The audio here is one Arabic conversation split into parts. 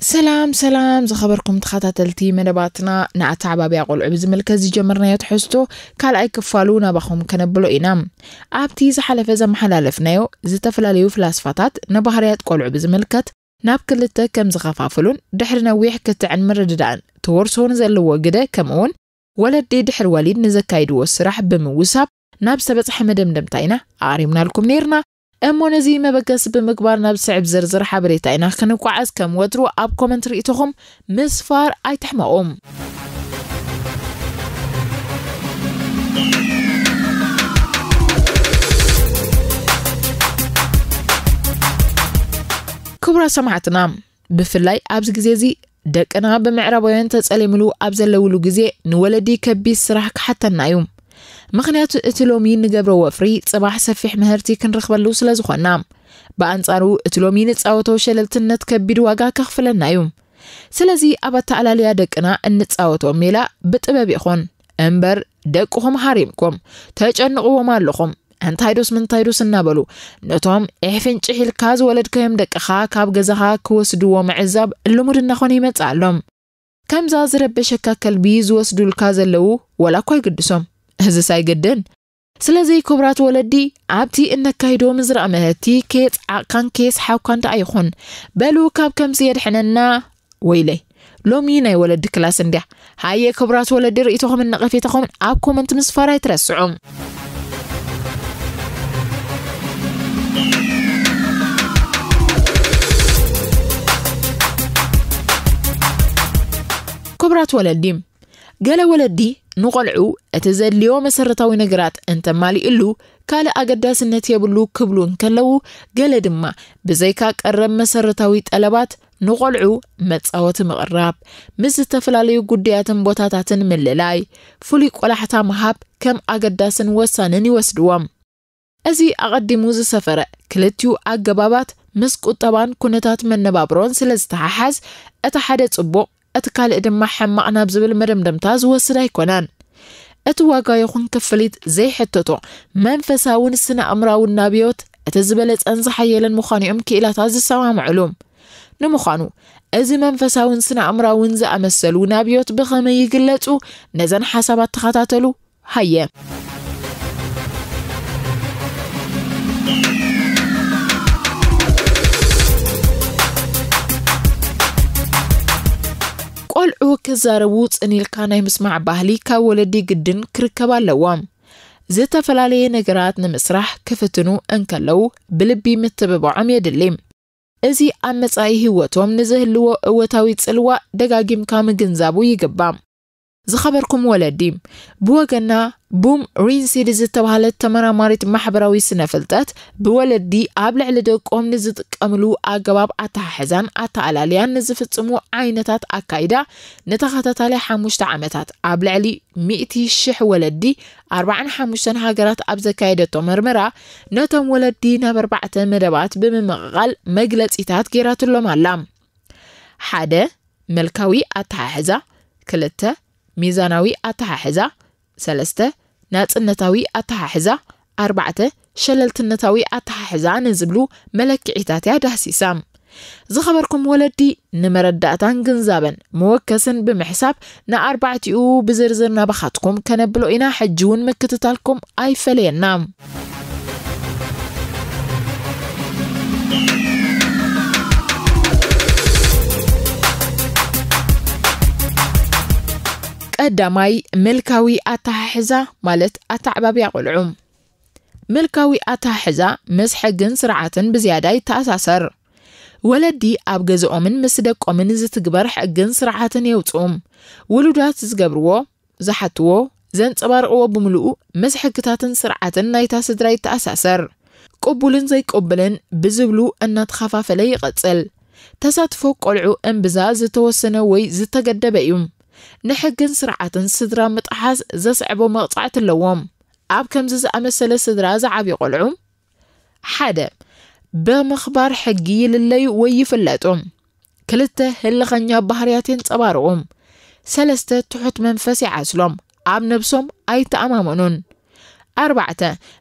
سلام سلام زخبركم تخاتلتي من باتنا نعتعب بيقول عبز مركزي جمرنا يتحستو كال اي كفالونا بخم كنبلو إنام أبتي زحلف إذا محلالفنايو زتفلاليو فلاسفاتات نبهريات قول عبز ملكت ناب كلتا كم زخفافلون دحر نويح كتعن مرددان تورسون زلو وقدا كمون ولدي دحر واليد ناب سبت حمدم دمتاينا عاريمنا لكم نيرنا أمو نزيمة بكس بمقبار ناب سعب زرزر حبري تاينا خنوكو عز كم وترو أب كومنتري إتوهم مسفار أي تحمقهم كبرا سمعتنا بفلاي أبز جزيزي دك أنا بمعربين تسألي ملو أبز اللولو جزي نولدي كبي السراح حتى النايوم ምክንያቱ እቲ ሎሚ ንገብሮ ወፍሪ ፅባሕ ሰፊሕ ምህርቲ ክንረክበሉ ስለ ዝኾና ብኣንጻሩ እቲ ሎሚ ንፃወቶ ሸለልትነት ከቢድ ዋጋ ከኽፍለና እዩ ስለዚ ኣብ ኣተኣላልያ ደቅና እንፃወቶ ሜላ ብጥበብ ይኹን እምበር ደቅኹም ሃሪምኩም ተጨንቕዎም ኣለኹም እንታይዶስ ምንታይዶስ እናበሉ ነቶም ኤሕፍንጭ ሒልካ ዝወለድከዮም ደቅኻ ካብ ገዛኻ ክወስድዎ ምዕዛብ ልሙድ እናኾነ ይመፅእ ኣሎም ከምዛ ዝረበሸካ ከልቢ ዝወስዱልካ ዘለው ወላ እኳ ይግድሶም እዚ ሳይገደን ስለዚ ክቡራት ወለዲ ኣብቲ እነካይዶ ምዝራእ ምህርቲ ኬፃዕካን ኬስሓብካን ደኣ ይኹን በሉ ካብ ከምዚ የድሕነና ወይለይ ሎሚ ናይ ወለዲ ክላስ እንድያ ሃየ ክቡራት ወለዲ ርእቶኹምን ነቐፌታኹምን ኣብ ኮመንት ምስፈራ ይትረስዑ ክቡራት ወለዲ ገለ ወለዲ ንቆልዑ እቲ ዘድልዮ መሰረታዊ ነገራት እንተማሊእሉ ካልእ ኣገዳስነት የብሉ ክብሉ እንከለዉ ገለ ድማ ብዘይካ ቀረብ መሰረታዊ ጠለባት ንቆልዑ መፃወቲ ምቕራብ ምስ ዝተፈላለዩ ጉዳያትን ቦታታትን ምልላይ ፍሉይ ቆላሕታ ምሃብ ከም ኣገዳስን ወሳንን ይወስድዎም እዚ ኣቐዲሙ ዝሰፈረ ክልቲኡ ኣገባባት ምስ ቁጠባን ኩነታት መነባብሮን ስለ ዝተሓሓዝ እቲ ሓደ ጽቡቕ أتقال إدم محم معنا بزبل مرم دمتاز وصداي كونان أتواقا يخون كفليت زي حتتو منفساون السنة أمراو النابيوت أتزبلت أنزح يلن مخاني أمكي إلى تاز السماع معلوم نمخانو أزي منفساون سنة أمراون زي أمسلو نابيوت بخمي يقلتو نزن حسابات تخطاتلو هيا Thank you. ቆልዑ ክዛረቡ ፅኒልካ ናይ ምስማዕ ባህሊ ካብ ወለዲ ግድን ክርከብ ኣለዎም ዝተፈላለየ ነገራት ንምስራሕ ክፍትኑ እንከለዉ ብልቢ ምትብብዖም የድሊ እዚ ኣብ መጻኢ ህይወቶም ንዝህልዎ እወታዊ ጽልዋ ደጋጊምካ ምግንዛቡ ይግባእ ዝኸበርኩም ወለዲ ብወገና ቡም ሪንሲድ ዝተባሃለት ተመራማሪት ማሕበራዊ ስነ ፍልጠት ብወለዲ ኣብ ልዕሊ ደቆም ንዝጥቀምሉ ኣገባብ ኣተሓሕዛን ኣተኣላልያን ንዝፍፅሙ ዓይነታት ኣካይዳ ንተኸታታሊ ሓሙሽተ ዓመታት ኣብ ልዕሊ 100 ሽሕ ወለዲ 45 ሃገራት ኣብ ዘካየደቶ ምርምራ ነቶም ወለዲ ናብ 4 መደባት ብምምቕቓል መግለፂታት ገይራትሎም ኣላ ሓደ መልካዊ ኣተሓሕዛ ክልተ ميزانوي أتححزة سلستة نات النتاوي أتححزة أربعة شللت النتاوي أتححزة نزبلو ملك إتاتي دهسي سام زخبركم ولدي نمرداتان جنزابن موكسن بمحساب نا أربعة يو بزرزرنا بخاتكم كنبلو إنا حجون مكتتالكم أي فلين نام ቀዳማይ መልካዊ ኣታሓሕዛ ማለት ኣተዓባብያ ቆልዑ መልካዊ ኣታሓሕዛ መስሐግን ስርዓትን ብዝያዳ ይተኣሳሰር ወለዲ ኣብ ገዝኦምን ምስ ደቆምን ዝትግበር ሕግን ስርዓትን የውፅኡ ውሉዳት ዝገብርዎ ዝሓትዎ ዘንፀባርቕዎ ብምልኡ ምስ ሕግታትን ስርዓትን ናይታ ስድራ ይተኣሳሰር ቅቡልን ዘይቅቡልን ብዝብሉ እናተኸፋፈለ ይቐፅል ተሳትፎ ቆልዑ እምብዛ ዝተወሰነ ወይ ዝተገደበ እዩ نحقن سرعة سدرا متحاس زسعبو مقطعت اللوام أب كم زز أمسل سدرا زعب يقولعوم حدا بمخبار حقي للي ويفلاتهم كلتا هل غنيا بحرياتين تبارهم سلستا تحط منفسي عسلهم أب نبسهم أي تأمامنون أربعة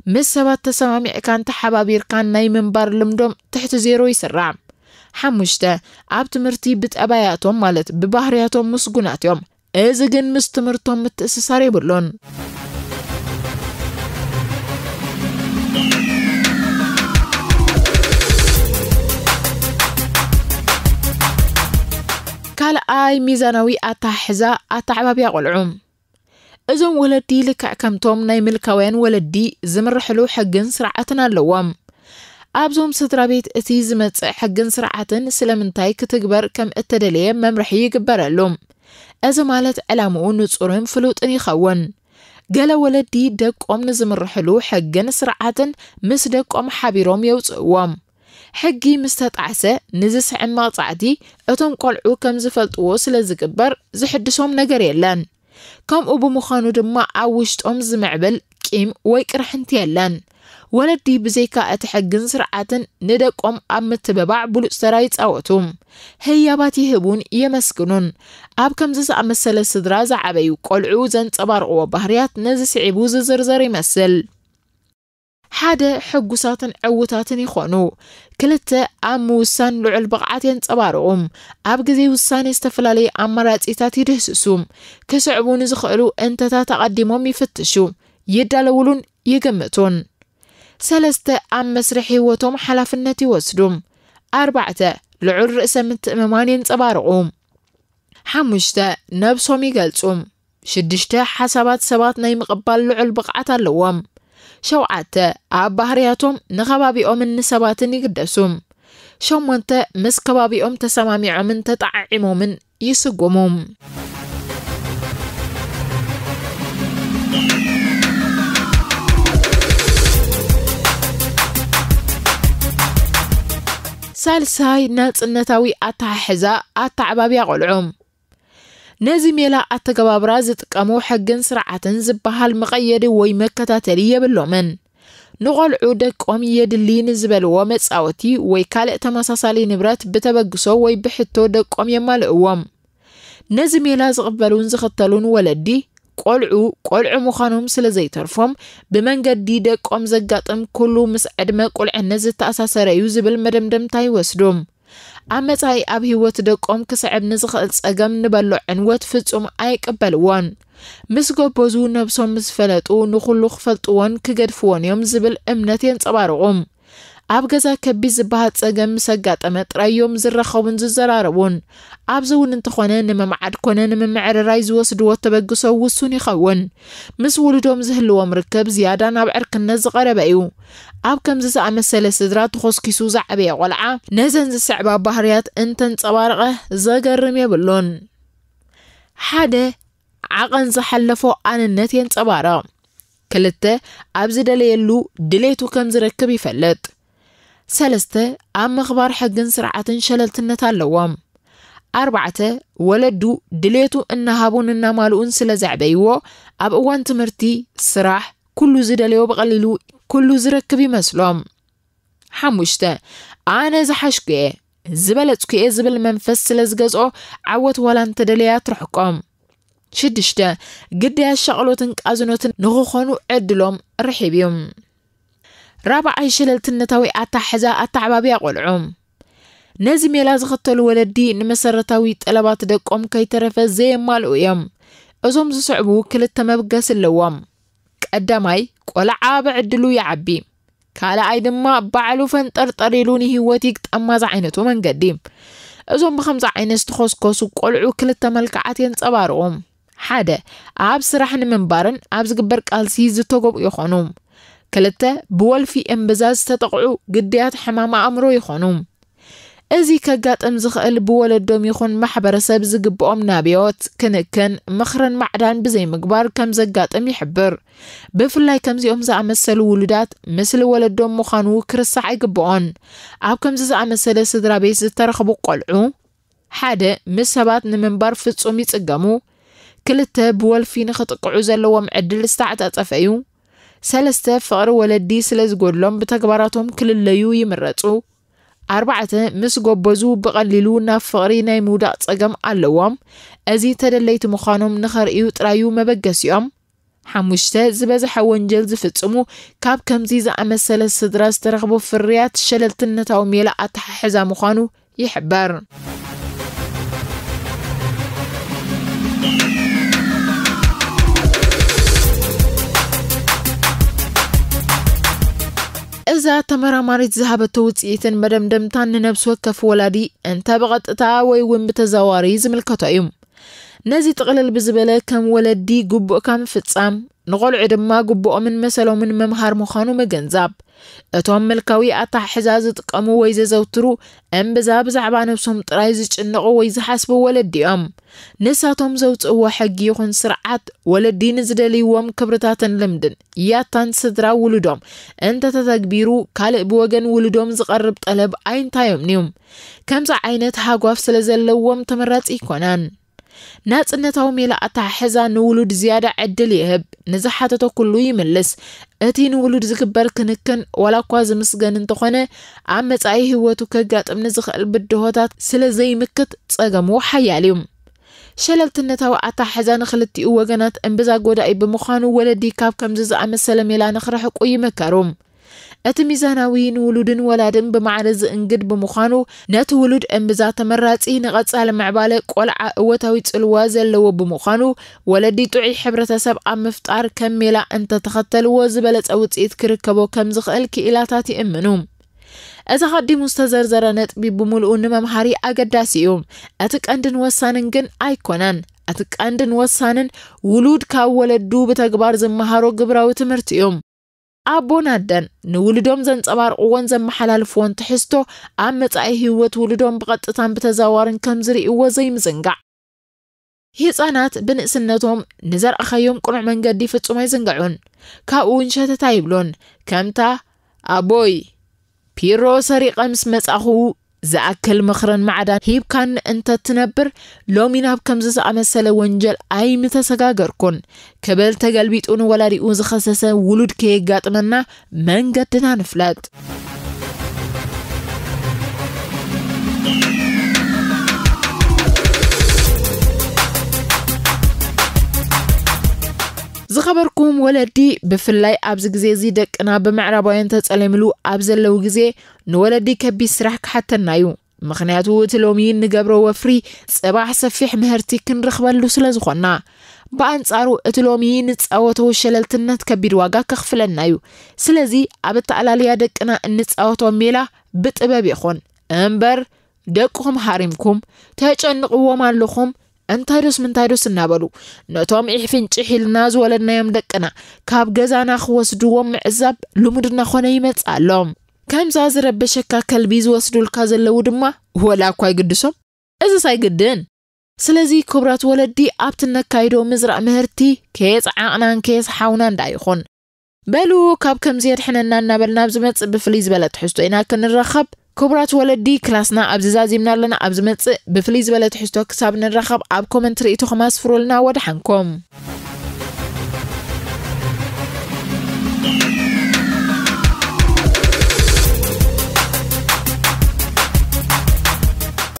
مس سبا تسمامي كان تحبابير كان نايم منبر لمدوم تحت زيرو يسرع حموشتا أب تمرتي بتأباياتهم مالت ببحرياتهم مسقوناتهم እዚ ግን ምስ ትምህርቶም ምትእስሳር የብሎን ካልኣይ ሚዛናዊ ኣታሕዛ ኣታሕባብያ ቆልዑ እዞም ወለዲ ልክዕ ከምቶም ናይ ምልካውያን ወለዲ ዝምርሕሉ ሕግን ስርዓትን ኣለዎም ኣብዞም ስድራ ቤት እቲ ዝመፅእ ሕግን ስርዓትን ስለምንታይ ክትግበር ከም እተደለየ መምርሒ ይግበረሉ እዚ ማለት ዕላምኡ ንጹርን ፍሉጥን ይኸውን ገለ ወለዲ ደቆም ንዝምርሕሉ ሕግን ስርዓትን ምስ ደቆም ሓቢሮም የውፅእዎም ሕጊ ምስ ተጣዕሰ ንዝስዕም መቕጻዕቲ እቶም ቆልዑ ከም ዝፈልጥዎ ስለ ዝግበር ዝሕድሶም ነገር የለን ከምኡ ብምዃኑ ድማ ኣብ ውሽጦም ዝምዕብል ቂም ወይ ቅርሕንቲ የለን ولدي بزيكا اتحقن سرعاتن ندقوم اب متببع بلو سرايت اوتوم هيا باتي هبون يمسكنون اب كمزس اب مسل السدراز عبيو قلعو زن تبار او بحريات نزس عبوز زرزري مسل حادة حقوساتن عوتاتن يخونو كلتا اب موسان لعو البقعاتين تباروهم اب قزي وسان يستفلالي امارات اتاتي دهسسوم كسعبون زخلو انتا تا تقدمهم يفتشو يدالولون يقمتون سلستة أم مسرح وتم النتي وسدوم أربعة لعر رئيس متأمان ينتبارعوم حمشتا نبسهم يقلتهم شدشتا حسابات سبات نايم قبال لعل بقعة اللوام شوعتة أب بحرياتهم نخبابي أم النسبات نقدسهم شو منتة مسكبابي أم تسمامي عم تتععموا من يسقوموم ساي نالس النتاوي أتا حزا أتا عبابيا غلعوم نازي ميلا أتا قبابرا زدك أمو حقن سرعة تنزب بها المغيري ويمكتا تليا باللومن نغول عودك أمي يد اللي نزب الوامس أوتي ويكالق تماساسالي نبرات بتبقسو ويبحتو دك أمي مال أوام نازي ميلا زغبالون زخطالون ولدي قلعو قلعو مخانهم سلزيترفهم بمنجدي دقم زغاطم كله مس ادمه قلعن زتاساسره يزبل مدمدم تاي وسدوم عمتاي اب هيوت دقم كسعب نزخل صغم نبلعن وت فصوم ايقبلون مس غبوزو نفسهم مس فلطو نخلو خفلطون كغدفون يوم زبل امنتين صبارقم أبجزا كبيز بهات سجم سجات أمت رأيهم زر خوبن زرارة ون أبزون أنت خنان ما معد خنان ما معر رايز وصد وتبجس وسوني خون مس ولدهم زهل ومركب زيادة نبعر كنز قرب أيو أب كم زس أمثل سدرات خص كيسوز عبيع ولعة نزن زسعب بحريات أنت نصبارقه زجر مي بلون حدا عقن زحلفو أنا ሰለስተ ኣብ ምኽባር ሕግን ስርዓትን ሸለልትነት ኣለዎም ኣርባዕተ ወለዱ ድሌቱ እናሃቡን እናማልኡን ስለ ዘዕበይዎ ኣብ እዋን ትምህርቲ ስራሕ ኩሉ ዝደለዮ ብቐሊሉ ኩሉ ዝረክብ ይመስሎም ሓሙሽተ ኣነ ዝሓሽኩ እየ ዝበለፅኩ እየ ዝብል መንፈስ ስለ ዝገዝኦ ዓወት ዋላ እንተደለያ ትርሕቆም ሽድሽተ ግዳያት ሸቕሎትን ቃዝኖትን ንክኾኑ ዕድሎም ርሒብ እዩ رابع يشلل تنتوي أتحزا أتعبابيا قلعوم نزي ميلا زخطل ولدي نمسرتاوي طلبات دقوم كيترف زي مالو يم እዞም ዝስዕቡ ክልተ መብገስ ኣለዎም ቀዳማይ ቆልዓ ብዕድሉ ይዓቢ ካልኣይ ድማ ባዕሉ ፈንጠርጠር ኢሉ ንህይወት ይግጠማዝ ዓይነቱ መንገዲ እዞም ብከምዚ ዓይነት ዝተኮስኮሱ ቆልዑ ክልተ መልክዓት የንፀባርቑ ሓደ ኣብ ስራሕ ንምንባርን ኣብ ዝግበር ቃልሲ ዝተጎብኡ ይኾኑ ክልተ ብወልፊ እምብዛዝ ዝተጠቕዑ ግድያት ሕማም ኣእምሮ ይኾኑ እዚ ከጋጥም ዝኽእል ብወለዶም ይኹን ማሕበረሰብ ዝግብኦም ናብዮት ክንክን ምኽርን ማዕዳን ብዘይምግባር ከም ዘጋጥም ይሕብር ብፍላይ ከምዚኦም ዝኣመሰሉ ውሉዳት ምስሊ ወለዶም ምዃኑ ክርስዕ ኣይግብኦን ኣብ ከምዚ ዝኣመሰለ ስድራ ቤት ዝተረኽቡ ቆልዑ ሓደ ምስ ሰባት ንምንባር ፍጹም ይጽገሙ ክልተ ብወልፊ ንኽጥቅዑ ዘለዎም ዕድል ዝተዓጻጸፈ እዩ ሰለስተ ፍቕሪ ወለዲ ስለ ዝጎድሎም ብተግባራቶም ክልለዩ ይምረፁ ኣርባዕተ ምስ ጎበዙ ብቐሊሉ ናብ ፍቕሪ ናይ ምውዳቕ ጸገም ኣለዎም እዚ ተደለይቲ ምዃኖም ንኸርእዩ ጥራዩ መበገሲኦም ሓሙሽተ ዝበዝሐ ወንጀል ዝፍጽሙ ካብ ከምዚ ዝኣመሰለ ስድራ ዝተረኽቦ ፍርያት ሸለልትነታዊ ሜላ ኣተሓሕዛ ምዃኑ ይሕበር زا تمرا ماريت زهابة توتسيتن مدم دمتان ننبس وكف ولادي انتابغت اتاوي وين بتزاواري زمل كتايم نزي تقلل بزبالة كم ولدي قبو كم فتسام ንቆልዑ ድማ ግብኦምን መሰሎምን ምምሃር ምዃኑ ምግንዛብ እቶም ምልካዊ ኣታሓሕዛ ዝጥቀሙ ወይ ዘዘውትሩ እምብዛ ብዛዕባ ነብሶም ጥራይ ዝጭንቑ ወይ ዝሓስቡ ወለዲ እዮም ንሳቶም ዘውፅእዎ ሕጊ ይኹን ስርዓት ወለዲ ንዝደልይዎም ክብርታትን ልምድን እያታን ስድራ ውሉዶም እንተተተግቢሩ ካልእ ብወገን ውሉዶም ዝቐርብ ጠለብ ኣይንታዮምን እዩ ከምዚ ዓይነት ሃጓፍ ስለ ዘለዎም ተመራፂ ይኮናን ناس انتاو اتا اتاحزا نولود زيادة عدل يهب نزحاتتو كلو يملس اتي نولود زكبر كنكن ولا قواز مسغن انتخونة عمت اي هواتو كقات ام نزخ البدهوتات سلا زي مكت تساقمو حياليوم شلل تنتاو حزان نخلتي اوغانات ام بزاقودا اي بمخانو ولدي كاب كمززا امسلا ميلا نخرحو قوي مكاروم እቲ ሚዛናዊ ንውሉድን ወላድን ብማዕረ ዝእንግድ ብምዃኑ ነቲ ውሉድ እምብዛ ተመራፂ ንቐጻሊ ምዕባለ ቆልዓ እወታዊ ጽልዋ ዘለዎ ብምዃኑ ወለዲ ጥዑይ ሕብረተሰብ ኣብ ምፍጣር ከም ሜላ እንተተኸተልዎ ዝበለጸ ውፅኢት ክርከቦ ከም ዝኽእል ክኢላታት ይእምኑ እዚ ኻዲሙ ዝተዘርዘረ ነጥቢ ብምልኡ ንመምሃሪ ኣገዳሲ እዩ እቲ ቀንድን ወሳንን ግን ኣይኮነን እቲ ቀንድን ወሳንን ውሉድ ካብ ወለዱ ብተግባር ዝመሃሮ ግብራዊ ትምህርቲ እዮም ኣቦን ኣደን ንውልዶም ዘንፀባርቕዎን ዘመሓላልፍዎን ትሕዝቶ ኣብ መጻኢ ህይወት ውልዶም ብቐጥታን ብተዛዋርን ከም ዝርእይዎ ዘይምዝንጋዕ ህፃናት ብንእስነቶም ንዘርእኸዮም ቅኑዕ መንገዲ ፍጹም ኣይዝንግዑን ካብኡ እውን ሸተታ ይብሎን ከምታ ኣቦይ ፒሮ ሰሪቐ ምስ መጻኹ ዝኣክል ምኽርን መዓዳን ሂብካን እንተትነብር ሎሚ ናብ ከምዚ ዝኣመሰለ ወንጀል ኣይምተሰጋገርኩን ክብል ተገልቢጡ ንወላዲኡ ዝኸሰሰ ውሉድ ከየጋጥመና መንገድና ንፍለጥ ዝኸበርኩም ወለዲ ብፍላይ ኣብዚ ግዜ እዚ ደቅና ብምዕራባውያን ተጸለምሉ ኣብ ዘለው ግዜ ንወለዲ ከቢድ ስራሕ ክሓተና እዩ ምክንያቱ እቲ ሎሚ ንገብሮ ወፍሪ ፅባሕ ሰፊሕ ምህርቲ ክንረኽበሉ ስለ ዝኾና ብኣንጻሩ እቲ ሎሚ ንፃወቶ ሸለልትነት ከቢድ ዋጋ ከኽፍለና እዩ ስለዚ ኣብ ኣተኣላልያ ደቅና እንፃወቶ ሜላ ብጥበብ ይኹን እምበር ደቅኹም ሃሪምኩም ተጨንቕዎም ኣለኹም እንታይዶስ ምንታይዶስ እናበሉ ነቶም ዒሕፍን ጭሒልና ዝወለድናዮም ደቅና ካብ ገዛና ክወስድዎም ምዕዛብ ልሙድ እናኾነ ይመፅእ ኣሎም ከምዛ ዝረበሸካ ከልቢ ዝወስዱልካ ዘለዉ ድማ ወላ እኳ ይግድሶም እዚስ ኣይግድን ስለዚ ክቡራት ወለዲ ኣብቲ ነካይዶ ምዝራእ ምህርቲ ከየፅዓቕናን ከየስሓውና እንዳ ይኹን በሉ ካብ ከምዚ የድሕነና እናበልና ብዝመፅእ ብፍልይ ዝበለ ትሕዝቶ ኢና ክንረኸብ كبرات ولدي كلاسنا أبززازي منار لنا أبزمتس بفليز بلد حستو كسابنا الرخب أب كومنتر إيتو خماس فرولنا ودحنكم